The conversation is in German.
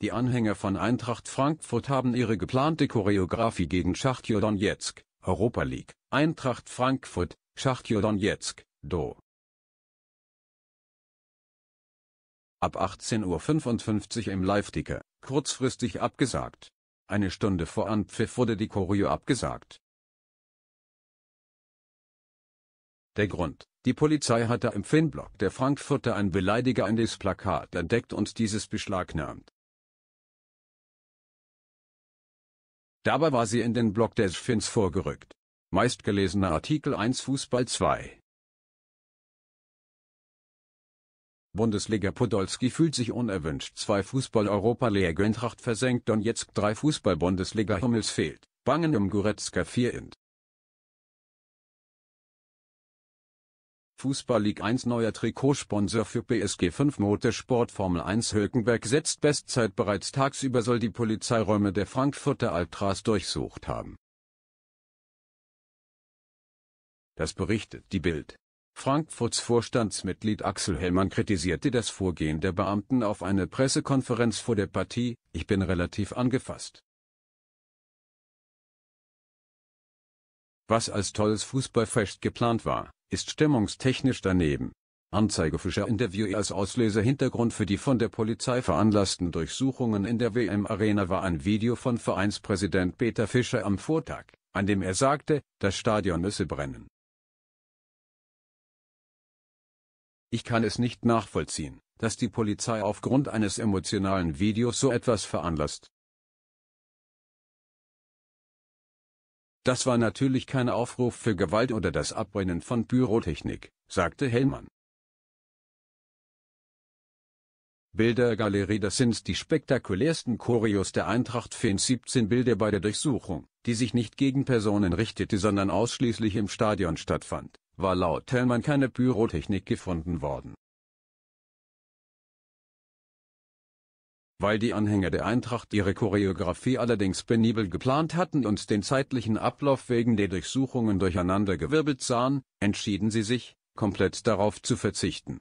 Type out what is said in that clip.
Die Anhänger von Eintracht Frankfurt haben ihre geplante Choreografie gegen Schachtjo Donetsk, Europa League, Eintracht Frankfurt, Schachtjo Donetsk, Do. Ab 18.55 Uhr im Live-Ticker, kurzfristig abgesagt. Eine Stunde vor Anpfiff wurde die Choreo abgesagt. Der Grund, die Polizei hatte im Finnblock der Frankfurter ein Beleidiger in das Plakat entdeckt und dieses beschlagnahmt. Dabei war sie in den Block des Finns vorgerückt. Meistgelesener Artikel 1 Fußball 2 Bundesliga Podolski fühlt sich unerwünscht. 2 Fußball-Europa-League Eintracht versenkt Donetsk. 3 Fußball-Bundesliga Hummels fehlt. Bangen um Goretzka 4 int. Fußball League 1 neuer Trikotsponsor für PSG 5 Motorsport Formel 1 Hülkenberg setzt Bestzeit bereits tagsüber soll die Polizeiräume der Frankfurter Altras durchsucht haben. Das berichtet die Bild. Frankfurts Vorstandsmitglied Axel Hellmann kritisierte das Vorgehen der Beamten auf einer Pressekonferenz vor der Partie, ich bin relativ angefasst. Was als tolles Fußballfest geplant war, ist stimmungstechnisch daneben. Anzeigefischer Interview als Auslöser Hintergrund für die von der Polizei veranlassten Durchsuchungen in der WM-Arena war ein Video von Vereinspräsident Peter Fischer am Vortag, an dem er sagte, das Stadion müsse brennen. Ich kann es nicht nachvollziehen, dass die Polizei aufgrund eines emotionalen Videos so etwas veranlasst. Das war natürlich kein Aufruf für Gewalt oder das Abbrennen von Pyrotechnik, sagte Hellmann. Bildergalerie Das sind die spektakulärsten Choreos der Eintracht Fans 17 Bilder bei der Durchsuchung, die sich nicht gegen Personen richtete, sondern ausschließlich im Stadion stattfand, war laut Hellmann keine Pyrotechnik gefunden worden. Weil die Anhänger der Eintracht ihre Choreografie allerdings penibel geplant hatten und den zeitlichen Ablauf wegen der Durchsuchungen durcheinandergewirbelt sahen, entschieden sie sich, komplett darauf zu verzichten.